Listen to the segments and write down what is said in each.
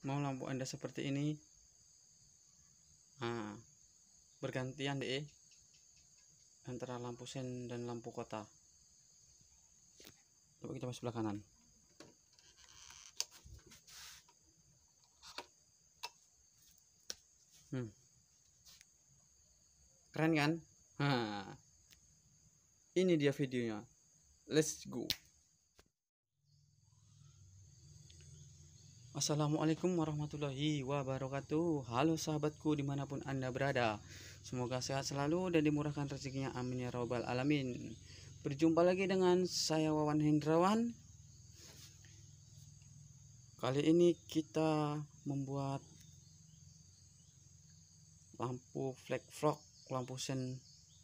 mau lampu anda seperti ini nah, bergantian deh antara lampu sen dan lampu kota coba kita masuk sebelah kanan hmm. keren kan nah, ini dia videonya let's go Assalamualaikum warahmatullahi wabarakatuh Halo sahabatku dimanapun anda berada Semoga sehat selalu dan dimurahkan rezekinya amin ya robbal alamin Berjumpa lagi dengan saya Wawan Hendrawan Kali ini kita membuat Lampu flag vlog Lampu sen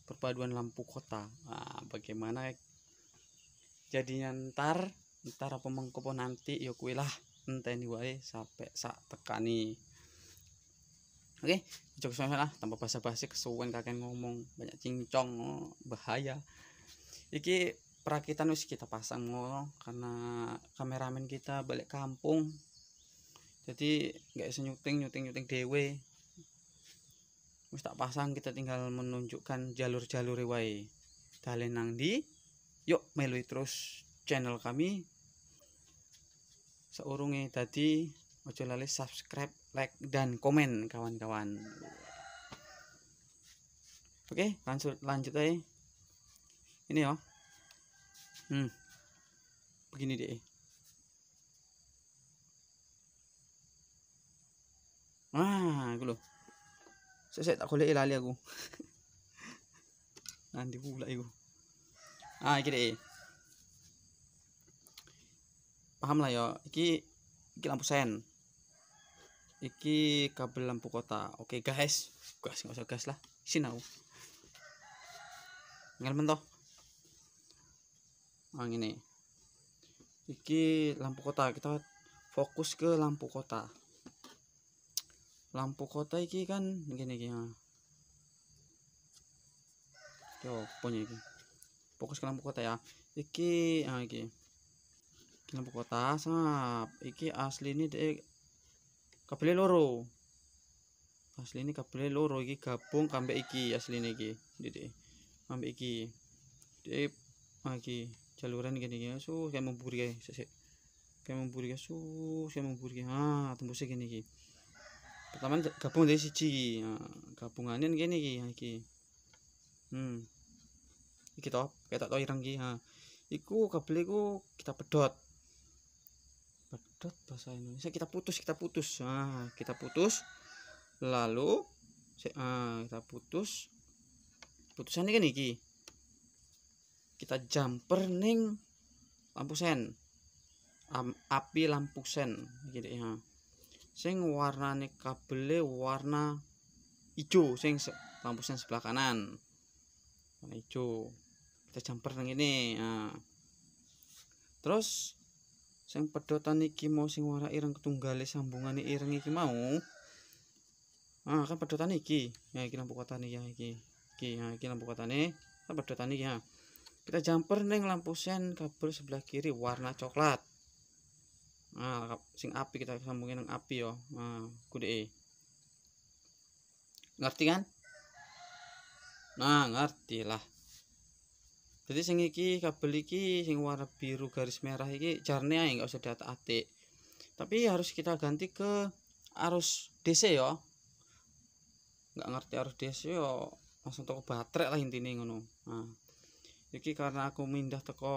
perpaduan lampu kota nah, Bagaimana jadinya ntar Ntar apa mengkopo nanti yuk ya wilah enteni wae sampai sak tekani oke cocok lah tanpa basa-basi kesuwen kakek ngomong banyak cincong oh, bahaya iki perakitan wis kita pasang ngono karena kameramen kita balik kampung jadi nggak bisa nyuting nyuting nyuting dewe tak pasang kita tinggal menunjukkan jalur-jalur wae dalem nang di yuk melui terus channel kami seurungnya tadi ojo lali subscribe like dan komen kawan-kawan oke lanjut lanjut aja ini ya hmm begini deh ah gitu loh saya tak boleh lali aku nanti pula aku ah gitu deh paham lah ya iki iki lampu sen iki kabel lampu kota oke guys gas nggak usah gas lah sinau ngel mentoh ang ah, ini iki lampu kota kita fokus ke lampu kota lampu kota iki kan gini gini ah. yo punya iki fokus ke lampu kota ya iki ah iki Kena tas, tasap. Iki asli ini dek kabel loro. Asli ini kabel loro iki gabung kambe iki asli ini iki. Dek. Kambe iki. Dek lagi jaluran gini ya, so kaya memburi guys sih kaya memburi guys so kaya memburi ah tembusnya gini gini pertama gabung dari siji gabungan gabungannya gini gini iki hmm iki top kita tak tau irang ha iku kabel iku kita pedot dot bahasa Indonesia kita putus kita putus nah kita putus lalu ah, kita putus putusannya kan iki kita jumper neng lampu sen Am, api lampu sen gitu ya sing warnane kabelnya warna hijau sing se lampu sen sebelah kanan warna hijau kita jumper neng ini nah. terus sing pedotan iki mau sing warna ireng ketunggale sambungane ireng iki mau ah kan pedotan iki ya iki lampu nih ya iki iki ya iki lampu kotane kita pedotan iki ya kita jumper neng lampu sen kabel sebelah kiri warna coklat ah sing api kita sambungin neng api yo nah kudu e. ngerti kan nah ngerti lah jadi sing iki kabel iki sing warna biru garis merah iki jarne ae nggak usah diatak-atik tapi harus kita ganti ke arus DC ya nggak ngerti arus DC yo ya, langsung toko baterai lah intinya ngono nah iki karena aku pindah toko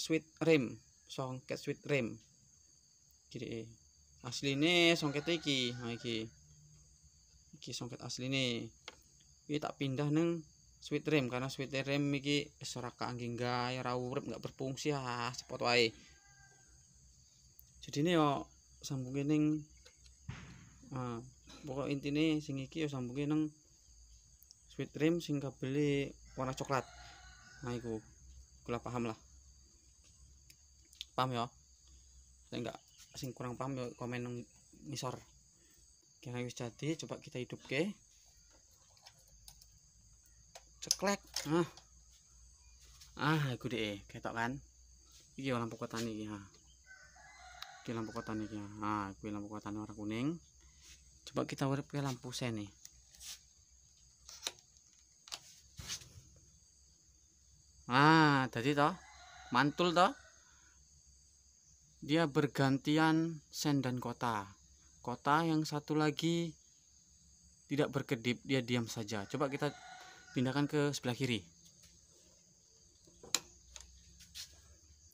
sweet rim songket sweet rim jadi asli ini songket iki nah iki iki songket asli ini iki tak pindah neng sweet rim karena sweet rim iki ora kaanggé gawe ora nggak berfungsi ah cepot wae ini yo sambungin neng, nah, pokok inti sing iki yo sambungin neng sweet rim sing beli warna coklat nah iku gula paham lah paham yo, saya nggak sing kurang paham yo komen neng misor. kira wis jadi coba kita hidup ke ceklek ah ah aku kayak ketok kan iki lampu kota nih ya iki lampu kota nih ya ah ini lampu kota warna kuning coba kita urip ke lampu nih ah tadi toh mantul toh dia bergantian sen dan kota kota yang satu lagi tidak berkedip dia diam saja coba kita pindahkan ke sebelah kiri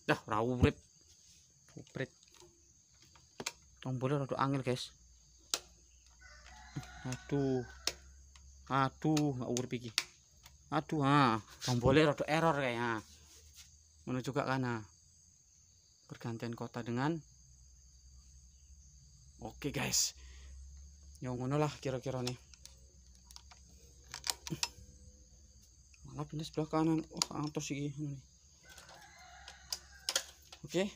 dah rawu bret Tong tombolnya rada angel guys aduh aduh nggak urip iki aduh ha tombolnya rada error kayaknya menuju juga kana pergantian kota dengan oke okay, guys yang ngono lah kira-kira nih pindah sebelah kanan oh antos iki oke okay.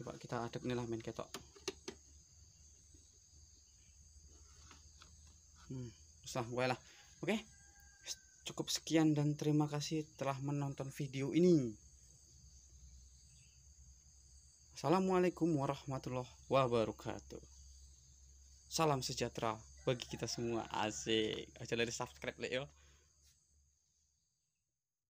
coba kita adek nih lah main ketok hmm setelah gue lah oke okay. cukup sekian dan terima kasih telah menonton video ini Assalamualaikum warahmatullahi wabarakatuh Salam sejahtera bagi kita semua asik aja dari subscribe lek yo